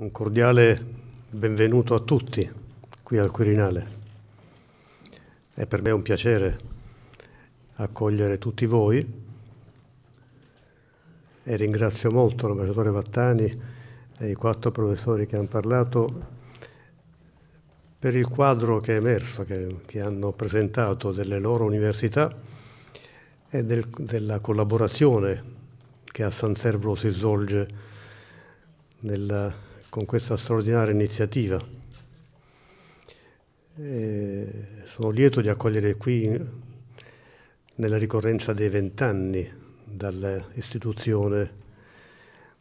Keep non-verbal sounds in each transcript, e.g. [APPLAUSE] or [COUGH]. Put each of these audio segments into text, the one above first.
Un cordiale benvenuto a tutti qui al Quirinale. È per me un piacere accogliere tutti voi e ringrazio molto l'ambasciatore Vattani e i quattro professori che hanno parlato per il quadro che è emerso, che, che hanno presentato delle loro università e del, della collaborazione che a San Servo si svolge nella con questa straordinaria iniziativa. E sono lieto di accogliere qui nella ricorrenza dei vent'anni dall'istituzione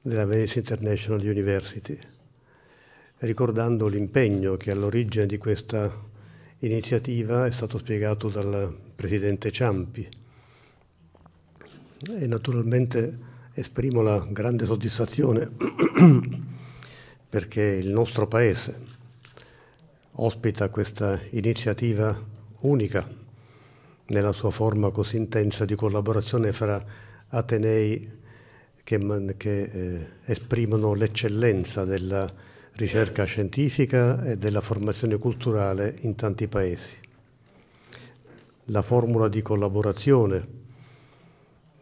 della Venice International University, ricordando l'impegno che all'origine di questa iniziativa è stato spiegato dal Presidente Ciampi. E naturalmente esprimo la grande soddisfazione perché il nostro paese ospita questa iniziativa unica nella sua forma così intensa di collaborazione fra Atenei che, che eh, esprimono l'eccellenza della ricerca scientifica e della formazione culturale in tanti paesi. La formula di collaborazione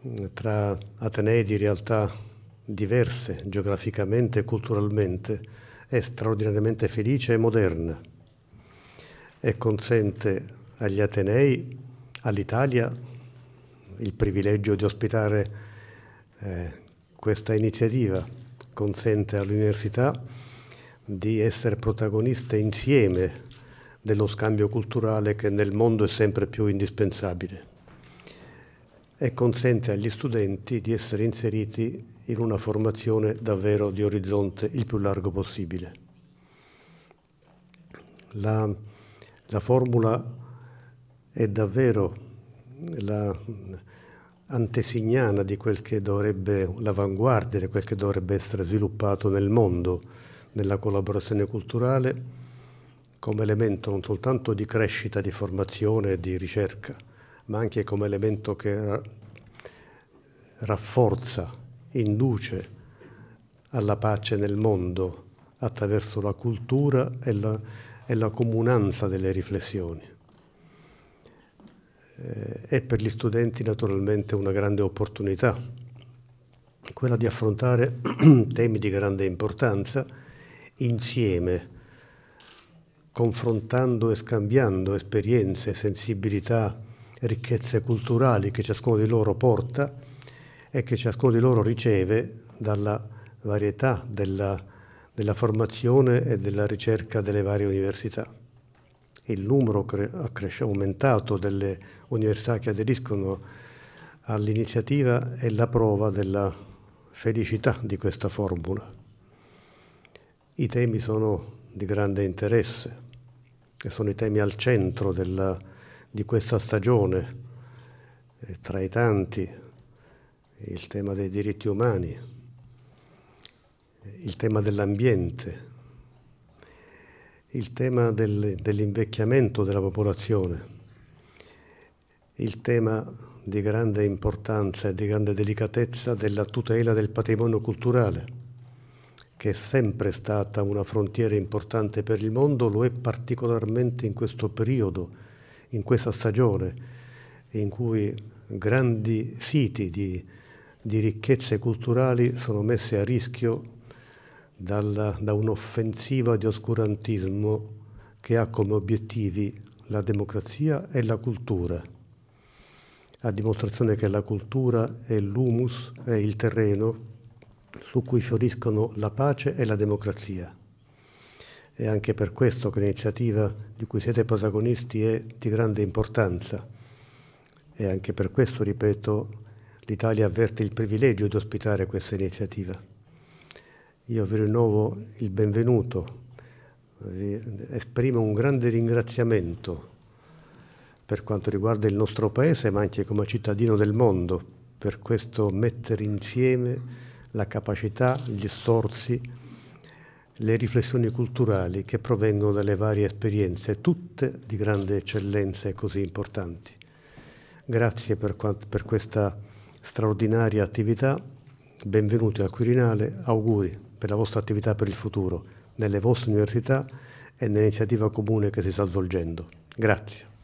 mm, tra Atenei di realtà diverse geograficamente e culturalmente, è straordinariamente felice e moderna e consente agli Atenei, all'Italia, il privilegio di ospitare eh, questa iniziativa, consente all'università di essere protagoniste insieme dello scambio culturale che nel mondo è sempre più indispensabile e consente agli studenti di essere inseriti in una formazione davvero di orizzonte il più largo possibile. La, la formula è davvero la di quel che dovrebbe, l'avanguardia di quel che dovrebbe essere sviluppato nel mondo, nella collaborazione culturale, come elemento non soltanto di crescita, di formazione e di ricerca, ma anche come elemento che eh, rafforza, induce alla pace nel mondo attraverso la cultura e la, e la comunanza delle riflessioni. È eh, per gli studenti naturalmente una grande opportunità, quella di affrontare [CLEARS THROAT] temi di grande importanza insieme, confrontando e scambiando esperienze, sensibilità, ricchezze culturali che ciascuno di loro porta e che ciascuno di loro riceve dalla varietà della, della formazione e della ricerca delle varie università. Il numero aumentato delle università che aderiscono all'iniziativa è la prova della felicità di questa formula. I temi sono di grande interesse e sono i temi al centro della di questa stagione, tra i tanti, il tema dei diritti umani, il tema dell'ambiente, il tema del, dell'invecchiamento della popolazione, il tema di grande importanza e di grande delicatezza della tutela del patrimonio culturale, che è sempre stata una frontiera importante per il mondo, lo è particolarmente in questo periodo in questa stagione in cui grandi siti di, di ricchezze culturali sono messi a rischio dalla, da un'offensiva di oscurantismo che ha come obiettivi la democrazia e la cultura, a dimostrazione che la cultura è l'humus, è il terreno su cui fioriscono la pace e la democrazia. È anche per questo che l'iniziativa di cui siete protagonisti è di grande importanza. E anche per questo, ripeto, l'Italia avverte il privilegio di ospitare questa iniziativa. Io vi rinnovo il benvenuto, vi esprimo un grande ringraziamento per quanto riguarda il nostro Paese, ma anche come cittadino del mondo, per questo mettere insieme la capacità, gli sforzi le riflessioni culturali che provengono dalle varie esperienze, tutte di grande eccellenza e così importanti. Grazie per, per questa straordinaria attività, benvenuti al Quirinale, auguri per la vostra attività per il futuro nelle vostre università e nell'iniziativa comune che si sta svolgendo. Grazie.